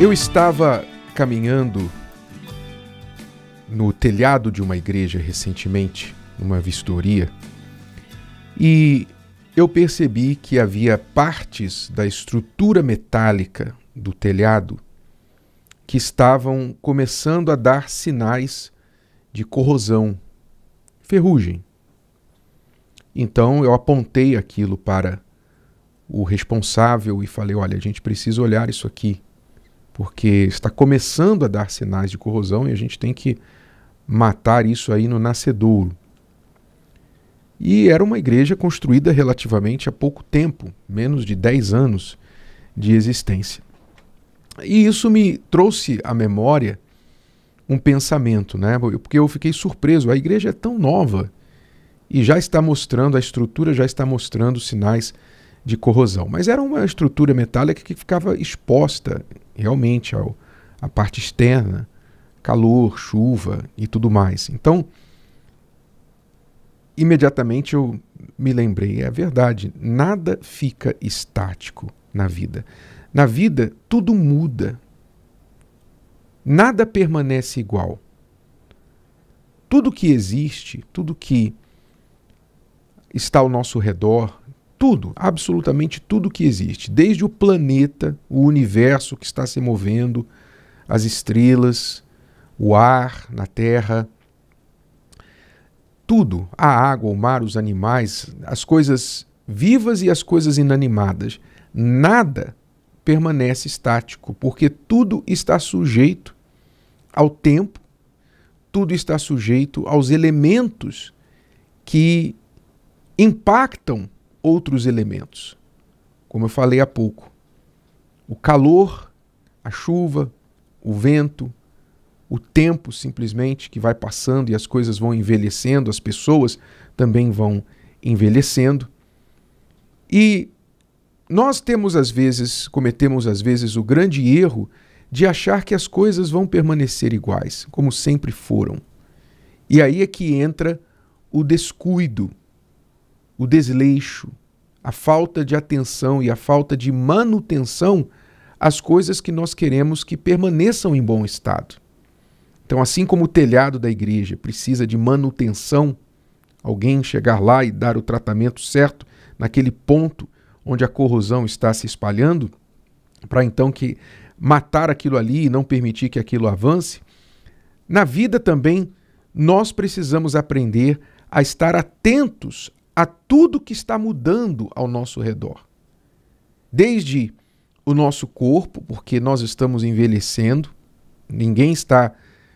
Eu estava caminhando no telhado de uma igreja recentemente, numa vistoria, e eu percebi que havia partes da estrutura metálica do telhado que estavam começando a dar sinais de corrosão, ferrugem. Então eu apontei aquilo para o responsável e falei: olha, a gente precisa olhar isso aqui porque está começando a dar sinais de corrosão e a gente tem que matar isso aí no nascedouro. E era uma igreja construída relativamente há pouco tempo, menos de 10 anos de existência. E isso me trouxe à memória um pensamento, né? Porque eu fiquei surpreso, a igreja é tão nova e já está mostrando a estrutura, já está mostrando sinais de corrosão. Mas era uma estrutura metálica que ficava exposta realmente ao, à parte externa, calor, chuva e tudo mais. Então, imediatamente eu me lembrei, é verdade, nada fica estático na vida. Na vida, tudo muda. Nada permanece igual. Tudo que existe, tudo que está ao nosso redor, tudo, absolutamente tudo que existe, desde o planeta, o universo que está se movendo, as estrelas, o ar na terra, tudo, a água, o mar, os animais, as coisas vivas e as coisas inanimadas, nada permanece estático, porque tudo está sujeito ao tempo, tudo está sujeito aos elementos que impactam outros elementos. Como eu falei há pouco, o calor, a chuva, o vento, o tempo simplesmente que vai passando e as coisas vão envelhecendo, as pessoas também vão envelhecendo. E nós temos às vezes, cometemos às vezes o grande erro de achar que as coisas vão permanecer iguais, como sempre foram. E aí é que entra o descuido, o desleixo, a falta de atenção e a falta de manutenção às coisas que nós queremos que permaneçam em bom estado. Então, assim como o telhado da igreja precisa de manutenção, alguém chegar lá e dar o tratamento certo naquele ponto onde a corrosão está se espalhando, para então que matar aquilo ali e não permitir que aquilo avance, na vida também nós precisamos aprender a estar atentos a tudo que está mudando ao nosso redor. Desde o nosso corpo, porque nós estamos envelhecendo, ninguém está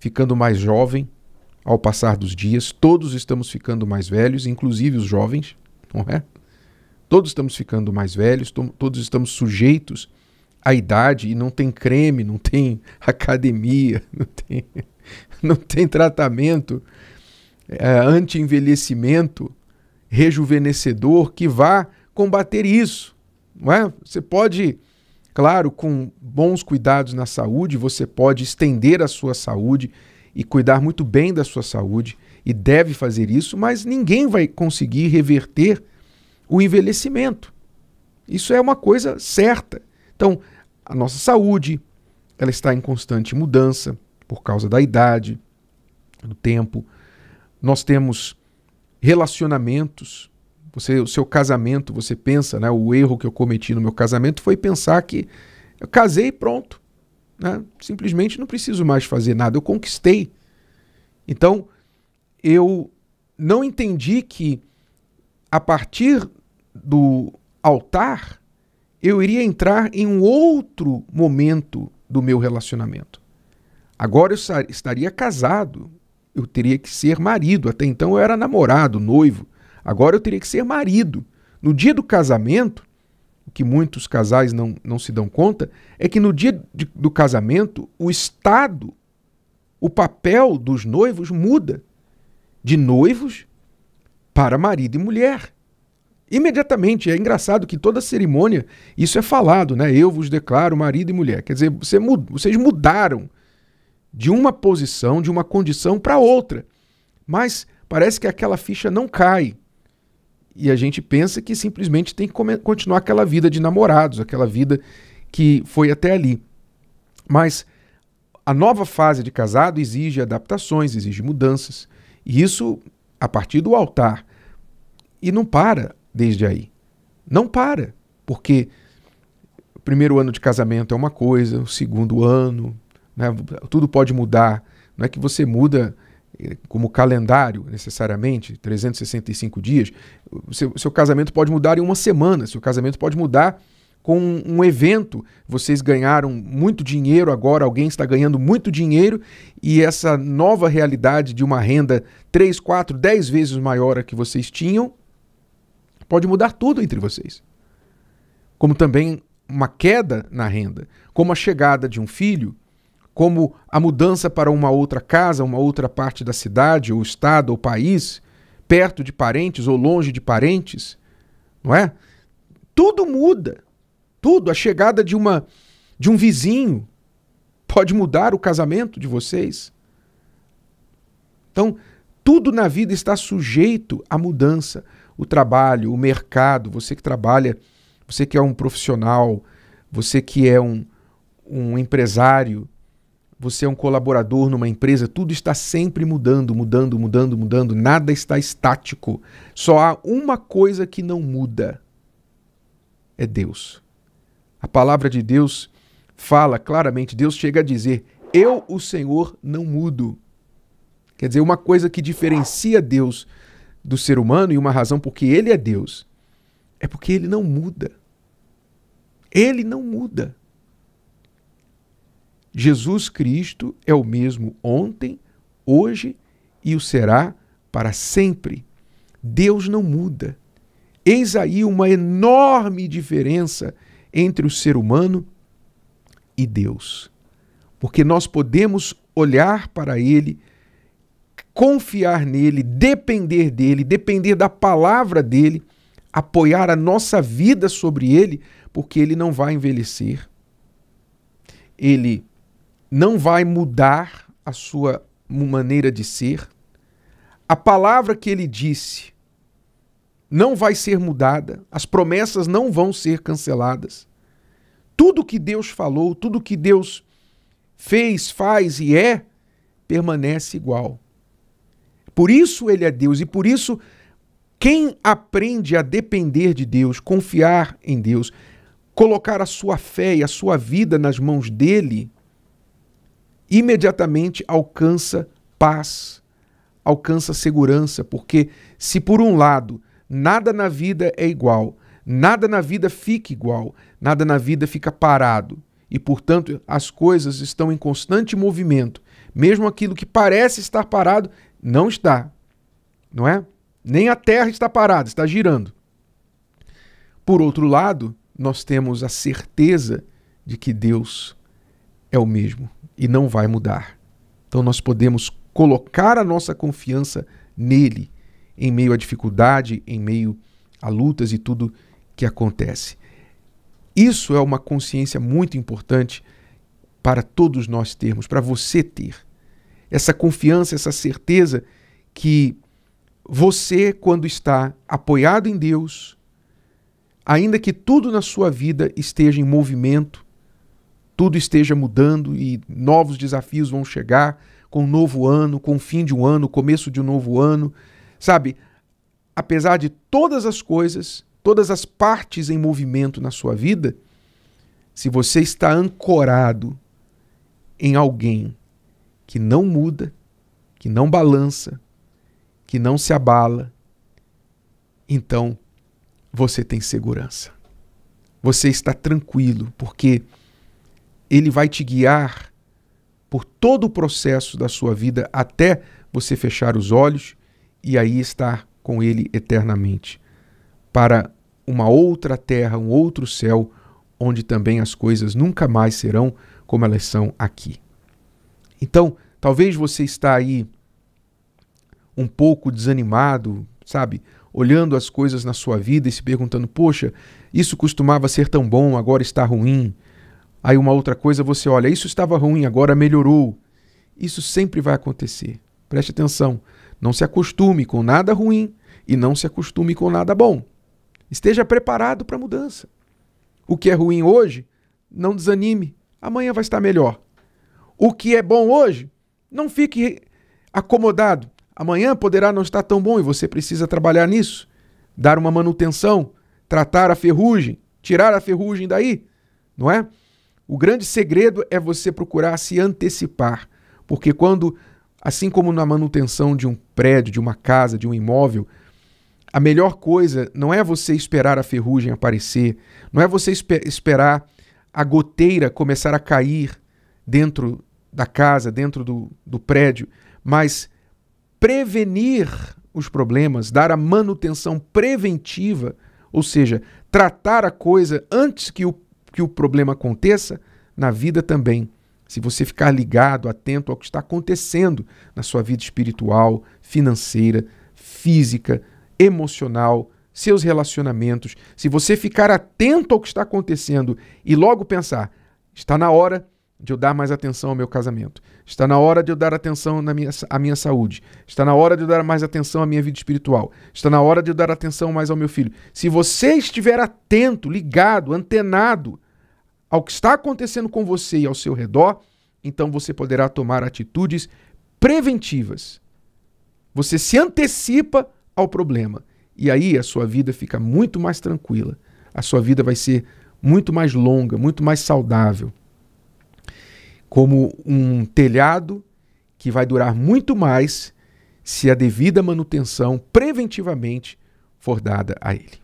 ficando mais jovem ao passar dos dias, todos estamos ficando mais velhos, inclusive os jovens, não é? Todos estamos ficando mais velhos, todos estamos sujeitos à idade e não tem creme, não tem academia, não tem, não tem tratamento é, anti-envelhecimento rejuvenescedor que vá combater isso. Não é? Você pode, claro, com bons cuidados na saúde, você pode estender a sua saúde e cuidar muito bem da sua saúde e deve fazer isso, mas ninguém vai conseguir reverter o envelhecimento. Isso é uma coisa certa. Então, a nossa saúde, ela está em constante mudança por causa da idade, do tempo. Nós temos relacionamentos. Você, o seu casamento, você pensa, né? O erro que eu cometi no meu casamento foi pensar que eu casei e pronto. Né? Simplesmente não preciso mais fazer nada, eu conquistei. Então, eu não entendi que a partir do altar eu iria entrar em um outro momento do meu relacionamento. Agora eu estaria casado, eu teria que ser marido. Até então eu era namorado, noivo. Agora eu teria que ser marido. No dia do casamento, o que muitos casais não, não se dão conta, é que no dia de, do casamento, o Estado, o papel dos noivos muda de noivos para marido e mulher. Imediatamente, é engraçado que toda cerimônia isso é falado, né? Eu vos declaro marido e mulher. Quer dizer, você, vocês mudaram de uma posição, de uma condição para outra. Mas parece que aquela ficha não cai. E a gente pensa que simplesmente tem que continuar aquela vida de namorados, aquela vida que foi até ali. Mas a nova fase de casado exige adaptações, exige mudanças. E isso a partir do altar. E não para desde aí. Não para, porque o primeiro ano de casamento é uma coisa, o segundo ano, né? tudo pode mudar. Não é que você muda eh, como calendário necessariamente, 365 dias. O seu, seu casamento pode mudar em uma semana, seu casamento pode mudar com um evento. Vocês ganharam muito dinheiro agora, alguém está ganhando muito dinheiro e essa nova realidade de uma renda 3, 4, 10 vezes maior a que vocês tinham pode mudar tudo entre vocês. Como também uma queda na renda, como a chegada de um filho como a mudança para uma outra casa, uma outra parte da cidade, ou estado, ou país, perto de parentes ou longe de parentes, não é? Tudo muda. Tudo, a chegada de uma de um vizinho pode mudar o casamento de vocês. Então, tudo na vida está sujeito à mudança. O trabalho, o mercado, você que trabalha, você que é um profissional, você que é um, um empresário, você é um colaborador numa empresa, tudo está sempre mudando, mudando, mudando, mudando, nada está estático. Só há uma coisa que não muda: é Deus. A palavra de Deus fala claramente, Deus chega a dizer: Eu, o Senhor, não mudo. Quer dizer, uma coisa que diferencia Deus do ser humano e uma razão porque ele é Deus é porque ele não muda. Ele não muda. Jesus Cristo é o mesmo ontem, hoje e o será para sempre. Deus não muda. Eis aí uma enorme diferença entre o ser humano e Deus. Porque nós podemos olhar para Ele, confiar nele, depender dele, depender da palavra dele, apoiar a nossa vida sobre ele, porque ele não vai envelhecer. Ele não vai mudar a sua maneira de ser. A palavra que ele disse não vai ser mudada, as promessas não vão ser canceladas. Tudo que Deus falou, tudo que Deus fez, faz e é, permanece igual. Por isso ele é Deus e por isso quem aprende a depender de Deus, confiar em Deus, colocar a sua fé e a sua vida nas mãos dele, imediatamente alcança paz, alcança segurança, porque se por um lado nada na vida é igual, nada na vida fica igual, nada na vida fica parado e, portanto, as coisas estão em constante movimento, mesmo aquilo que parece estar parado não está, não é? Nem a Terra está parada, está girando. Por outro lado, nós temos a certeza de que Deus é o mesmo e não vai mudar. Então nós podemos colocar a nossa confiança nele em meio à dificuldade, em meio a lutas e tudo que acontece. Isso é uma consciência muito importante para todos nós termos, para você ter. Essa confiança, essa certeza que você, quando está apoiado em Deus, ainda que tudo na sua vida esteja em movimento, tudo esteja mudando e novos desafios vão chegar com o novo ano, com o fim de um ano, começo de um novo ano. Sabe, apesar de todas as coisas, todas as partes em movimento na sua vida, se você está ancorado em alguém que não muda, que não balança, que não se abala, então você tem segurança. Você está tranquilo, porque ele vai te guiar por todo o processo da sua vida até você fechar os olhos e aí estar com ele eternamente, para uma outra terra, um outro céu, onde também as coisas nunca mais serão como elas são aqui. Então, talvez você está aí um pouco desanimado, sabe? Olhando as coisas na sua vida e se perguntando: "Poxa, isso costumava ser tão bom, agora está ruim. Aí uma outra coisa você olha, isso estava ruim, agora melhorou. Isso sempre vai acontecer. Preste atenção. Não se acostume com nada ruim e não se acostume com nada bom. Esteja preparado para a mudança. O que é ruim hoje, não desanime. Amanhã vai estar melhor. O que é bom hoje, não fique acomodado. Amanhã poderá não estar tão bom e você precisa trabalhar nisso. Dar uma manutenção, tratar a ferrugem, tirar a ferrugem daí, não é? O grande segredo é você procurar se antecipar, porque quando, assim como na manutenção de um prédio, de uma casa, de um imóvel, a melhor coisa não é você esperar a ferrugem aparecer, não é você esper esperar a goteira começar a cair dentro da casa, dentro do, do prédio, mas prevenir os problemas, dar a manutenção preventiva, ou seja, tratar a coisa antes que o que o problema aconteça, na vida também. Se você ficar ligado, atento ao que está acontecendo na sua vida espiritual, financeira, física, emocional, seus relacionamentos, se você ficar atento ao que está acontecendo e logo pensar, está na hora de eu dar mais atenção ao meu casamento, está na hora de eu dar atenção na minha, à minha saúde, está na hora de eu dar mais atenção à minha vida espiritual, está na hora de eu dar atenção mais ao meu filho. Se você estiver atento, ligado, antenado ao que está acontecendo com você e ao seu redor, então você poderá tomar atitudes preventivas. Você se antecipa ao problema. E aí a sua vida fica muito mais tranquila. A sua vida vai ser muito mais longa, muito mais saudável. Como um telhado que vai durar muito mais se a devida manutenção preventivamente for dada a ele.